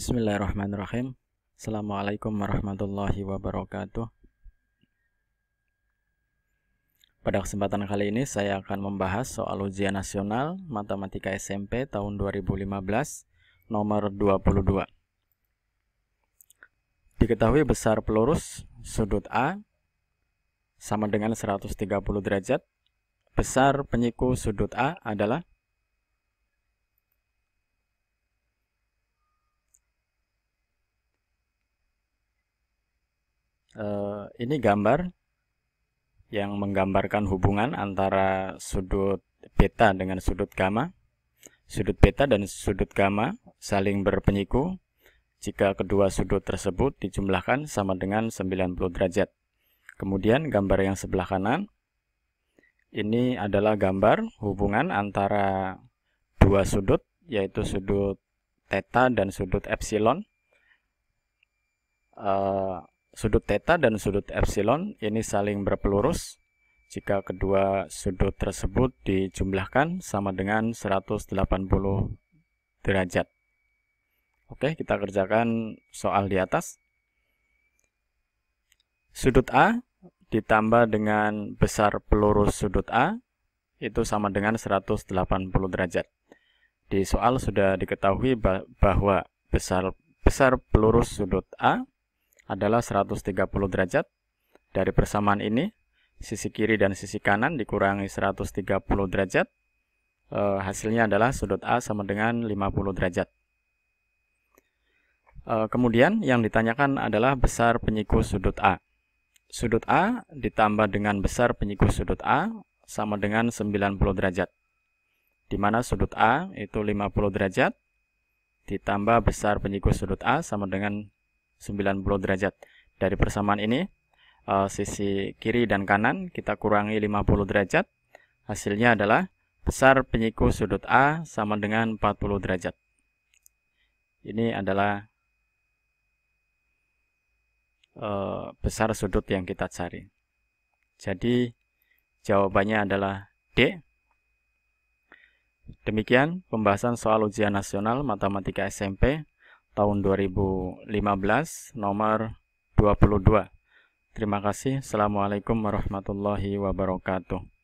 Bismillahirrahmanirrahim. Assalamualaikum warahmatullahi wabarakatuh. Pada kesempatan kali ini saya akan membahas soal ujian nasional matematika SMP tahun 2015 nomor 22. Diketahui besar pelurus sudut A sama dengan 130 derajat. Besar penyiku sudut A adalah eh, ini gambar yang menggambarkan hubungan antara sudut beta dengan sudut gamma. Sudut beta dan sudut gamma saling berpenyiku jika kedua sudut tersebut dijumlahkan sama dengan 90 derajat. Kemudian gambar yang sebelah kanan, ini adalah gambar hubungan antara dua sudut, yaitu sudut theta dan sudut epsilon. Uh, Sudut theta dan sudut epsilon ini saling berpelurus. Jika kedua sudut tersebut dijumlahkan sama dengan 180 derajat. Oke, kita kerjakan soal di atas. Sudut A ditambah dengan besar pelurus sudut A itu sama dengan 180 derajat. Di soal sudah diketahui bahwa besar besar pelurus sudut A adalah 130 derajat. Dari persamaan ini, sisi kiri dan sisi kanan dikurangi 130 derajat. E, hasilnya adalah sudut A sama dengan 50 derajat. Eh, kemudian yang ditanyakan adalah besar penyiku sudut A. Sudut A ditambah dengan besar penyiku sudut A sama dengan 90 derajat. Di mana sudut A itu 50 derajat ditambah besar penyiku sudut A sama dengan 90 derajat. Dari persamaan ini, uh, sisi kiri dan kanan kita kurangi 50 derajat. Hasilnya adalah besar penyiku sudut A sama dengan 40 derajat. Ini adalah uh, besar sudut yang kita cari. Jadi, jawabannya adalah D. Demikian pembahasan soal ujian nasional matematika SMP tahun 2015 nomor 22. Terima kasih. Assalamualaikum warahmatullahi wabarakatuh.